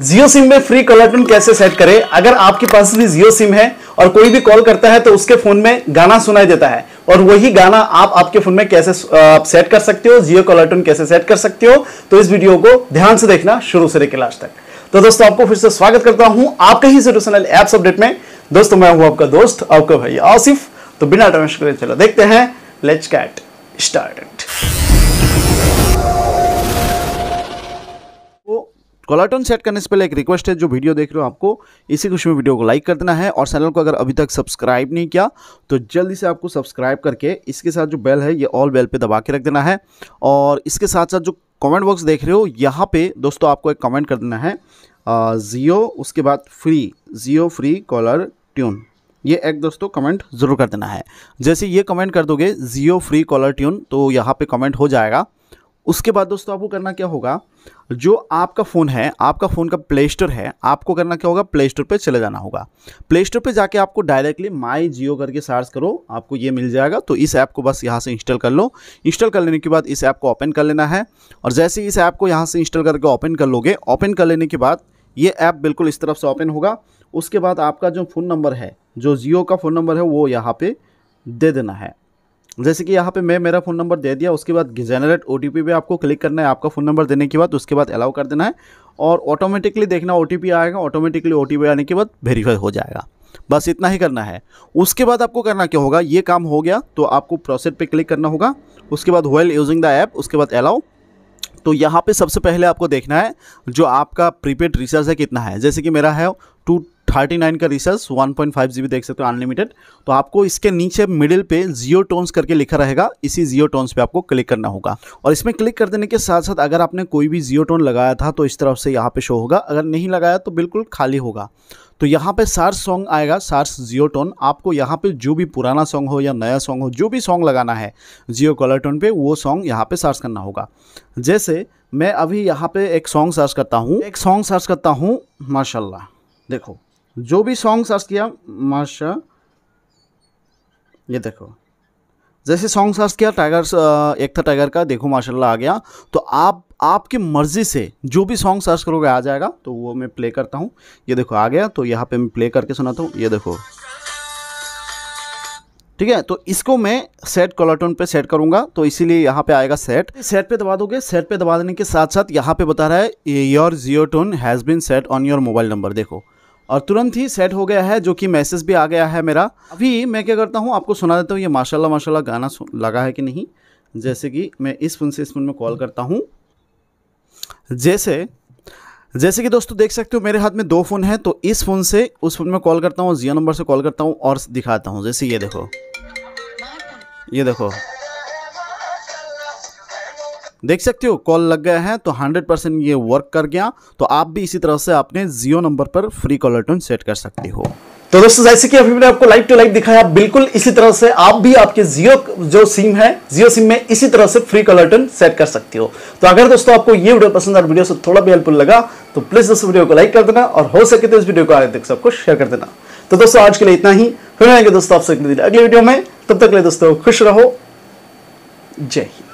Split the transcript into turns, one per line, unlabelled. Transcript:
जियो SIM में free caller tune कैसे set करें अगर आपके पास भी जियो सिम है और कोई भी कॉल करता है तो उसके फोन में गाना सुनाई देता है और वही गाना आप आपके फोन में कैसे आप सेट कर सकते हो जियो कॉलर ट्यून कैसे सेट कर सकते हो तो इस वीडियो को ध्यान से देखना शुरू से लेकर लास्ट तक तो दोस्तों आपको फिर से स्वागत करता हूं आपके ही सोल्यूशनल एप्स अपडेट में दोस्तों मैं हूं आपका दोस्त आपका भाई आसिफ तो बिना टमेश चलो देखते हैं let's get start caller tune set करने से पहले एक रिक्वेस्ट है जो वीडियो देख रहे हो आपको इसी खुशी में वीडियो को लाइक कर देना है और चैनल को अगर अभी तक सब्सक्राइब नहीं किया तो जल्दी से आपको सब्सक्राइब करके इसके साथ जो बेल है ये ऑल बेल पे दबा के रख देना है और इसके साथ साथ जो कमेंट बॉक्स देख रहे हो यहाँ पे दोस्तों आपको एक कमेंट कर देना है जियो उसके बाद free Jio free caller tune ये एक दोस्तों कमेंट ज़रूर कर देना है जैसे ये कमेंट कर दोगे जियो फ्री कॉलर ट्यून तो यहाँ पर कमेंट हो जाएगा उसके बाद दोस्तों आपको करना क्या होगा जो आपका फ़ोन है आपका फ़ोन का प्ले स्टोर है आपको करना क्या होगा प्ले स्टोर पर चले जाना होगा प्ले स्टोर पर जाके आपको डायरेक्टली माई जियो करके सर्च करो आपको ये मिल जाएगा तो इस ऐप को बस यहाँ से इंस्टॉल कर लो इंस्टॉल कर लेने के बाद इस ऐप को ओपन कर लेना है और जैसे इस ऐप को यहाँ से इंस्टॉल करके ओपन कर लोगे ओपन कर लेने के बाद ये ऐप बिल्कुल इस तरफ से ओपन होगा उसके बाद आपका जो फ़ोन नंबर है जो जियो का फ़ोन नंबर है वो यहाँ पर दे देना है जैसे कि यहाँ पे मैं मेरा फ़ोन नंबर दे दिया उसके बाद जनरेट ओ पे आपको क्लिक करना है आपका फ़ोन नंबर देने के बाद उसके बाद अलाउ कर देना है और ऑटोमेटिकली देखना ओ आएगा ऑटोमेटिकली ओ आने के बाद वेरीफाई हो जाएगा बस इतना ही करना है उसके बाद आपको करना क्या होगा ये काम हो गया तो आपको प्रोसेस पे क्लिक करना होगा उसके बाद वेल यूजिंग द ऐप उसके बाद अलाउ तो यहाँ पे सबसे पहले आपको देखना है जो आपका प्रीपेड रिचार्ज है कितना है जैसे कि मेरा है टू थर्टी नाइन का रिसर्स one point five G B देख सकते हो अनलिमिटेड तो आपको इसके नीचे मिडिल पे जियो टोन्स करके लिखा रहेगा इसी जियो टोन्स पे आपको क्लिक करना होगा और इसमें क्लिक कर देने के साथ साथ अगर आपने कोई भी जियो टोन लगाया था तो इस तरफ से यहाँ पे शो होगा अगर नहीं लगाया तो बिल्कुल खाली होगा तो यहाँ पे सार्स सॉन्ग आएगा सार्स जियो टोन आपको यहाँ पे जो भी पुराना सॉन्ग हो या नया सॉन्ग हो जो भी सॉन्ग लगाना है जियो कलर टोन पे वो सॉन्ग यहाँ पे सर्च करना होगा जैसे मैं अभी यहाँ पे एक सॉन्ग सर्च करता हूँ एक सॉन्ग सर्च करता हूँ माशाल्लाह देखो जो भी सॉन्ग सर्च किया माशा ये देखो जैसे सॉन्ग सर्च किया टाइगर एक था टाइगर का देखो माशाल्लाह आ गया तो आप आपकी मर्ज़ी से जो भी सॉन्ग सर्च करोगे आ जाएगा तो वो मैं प्ले करता हूँ ये देखो आ गया तो यहाँ पे मैं प्ले करके सुनाता हूँ ये देखो ठीक है तो इसको मैं सेट कॉलरटोन पे सेट करूंगा तो इसीलिए यहाँ पे आएगा सेट सेट पे दबा दोगे सेट पे दबा देने के साथ साथ यहाँ पे बता रहा है your Jio tone has been set on your mobile number देखो और तुरंत ही सेट हो गया है जो कि मैसेज भी आ गया है मेरा अभी मैं क्या करता हूँ आपको सुना देता हूँ ये माशाल्लाह माशाल्लाह गाना लगा है कि नहीं जैसे कि मैं इस फोन से इस फोन में कॉल करता हूँ जैसे जैसे कि दोस्तों देख सकते हो मेरे हाथ में दो फ़ोन है तो इस फ़ोन से उस फ़ोन में कॉल करता हूँ जियो नंबर से कॉल करता हूँ और दिखाता हूँ जैसे ये देखो ये देखो देख सकते हो कॉल लग गया है तो 100 परसेंट ये वर्क कर गया तो आप भी इसी तरह से अपने जियो नंबर पर फ्री कॉलर टोन सेट कर सकते हो तो दोस्तों जैसे कि अभी मैंने आपको लाइव टू लाइव दिखाया बिल्कुल इसी तरह से आप भी आपके जियो जो सिम है जियो सिम में इसी तरह से फ्री कलर टन सेट कर सकते हो तो अगर दोस्तों आपको ये वीडियो पसंद और वीडियो से थोड़ा भी हेल्पफुल लगा तो प्लीज दोस्तों वीडियो को लाइक कर देना और हो सके तो इस वीडियो को आगे तक सबको शेयर कर देना तो दोस्तों आज के लिए इतना ही फिर आएंगे दोस्तों आपसे अगले वीडियो में तब तक ले दोस्तों खुश रहो जय हिंद